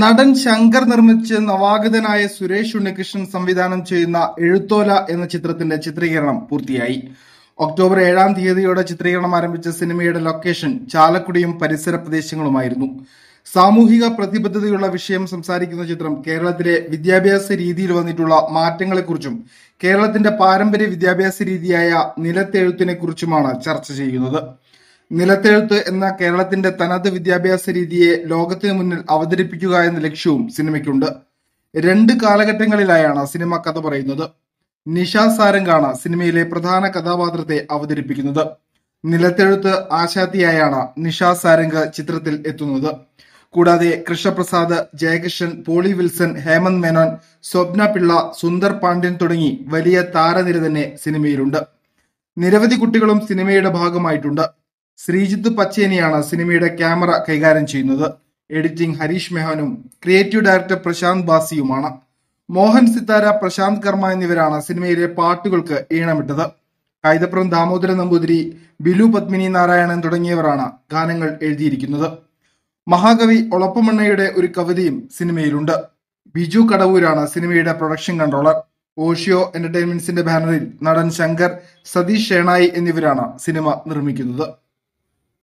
നടൻ ശങ്കർ നിർമ്മിച്ച് നവാഗതനായ സുരേഷ് ഉണ്ണികൃഷ്ണൻ സംവിധാനം ചെയ്യുന്ന എഴുത്തോല എന്ന ചിത്രത്തിന്റെ ചിത്രീകരണം പൂർത്തിയായി ഒക്ടോബർ ഏഴാം തീയതിയോടെ ചിത്രീകരണം ആരംഭിച്ച സിനിമയുടെ ലൊക്കേഷൻ ചാലക്കുടിയും പരിസര പ്രദേശങ്ങളുമായിരുന്നു സാമൂഹിക പ്രതിബദ്ധതയുള്ള വിഷയം സംസാരിക്കുന്ന ചിത്രം കേരളത്തിലെ വിദ്യാഭ്യാസ രീതിയിൽ വന്നിട്ടുള്ള മാറ്റങ്ങളെക്കുറിച്ചും കേരളത്തിന്റെ പാരമ്പര്യ വിദ്യാഭ്യാസ രീതിയായ നിലത്തെഴുത്തിനെക്കുറിച്ചുമാണ് ചർച്ച ചെയ്യുന്നത് നിലത്തെഴുത്ത് എന്ന കേരളത്തിന്റെ തനത് വിദ്യാഭ്യാസ രീതിയെ ലോകത്തിനു മുന്നിൽ അവതരിപ്പിക്കുക എന്ന ലക്ഷ്യവും സിനിമയ്ക്കുണ്ട് രണ്ട് കാലഘട്ടങ്ങളിലായാണ് സിനിമ കഥ പറയുന്നത് നിഷ സാരംഗാണ് സിനിമയിലെ പ്രധാന കഥാപാത്രത്തെ അവതരിപ്പിക്കുന്നത് നിലത്തെഴുത്ത് ആശാത്തിയായാണ് നിഷ സാരംഗ് ചിത്രത്തിൽ എത്തുന്നത് കൂടാതെ കൃഷ്ണപ്രസാദ് ജയകിഷൻ പോളി വിൽസൺ ഹേമന്ത് മേനോൻ സ്വപ്ന പിള്ള സുന്ദർ പാണ്ഡ്യൻ തുടങ്ങി വലിയ താരനിര തന്നെ സിനിമയിലുണ്ട് നിരവധി കുട്ടികളും സിനിമയുടെ ഭാഗമായിട്ടുണ്ട് ശ്രീജിത്ത് പച്ചേനിയാണ് സിനിമയുടെ ക്യാമറ കൈകാര്യം ചെയ്യുന്നത് എഡിറ്റിംഗ് ഹരീഷ് മെഹനും ക്രിയേറ്റീവ് ഡയറക്ടർ പ്രശാന്ത് ബാസിയുമാണ് മോഹൻ സിത്താര പ്രശാന്ത് കർമ്മ എന്നിവരാണ് സിനിമയിലെ പാട്ടുകൾക്ക് ഈണമിട്ടത് കൈതപ്രം ദാമോദരൻ നമ്പൂതിരി ബിലു പത്മിനി നാരായണൻ തുടങ്ങിയവരാണ് ഗാനങ്ങൾ എഴുതിയിരിക്കുന്നത് മഹാകവി ഒളപ്പമണ്ണയുടെ ഒരു കവിതയും സിനിമയിലുണ്ട് ബിജു കടവൂരാണ് സിനിമയുടെ പ്രൊഡക്ഷൻ കൺട്രോളർ ഓഷിയോ എന്റർടൈൻമെന്റ്സിന്റെ ബാനറിൽ നടൻ ശങ്കർ സതീഷ് ഷേണായി എന്നിവരാണ് സിനിമ നിർമ്മിക്കുന്നത്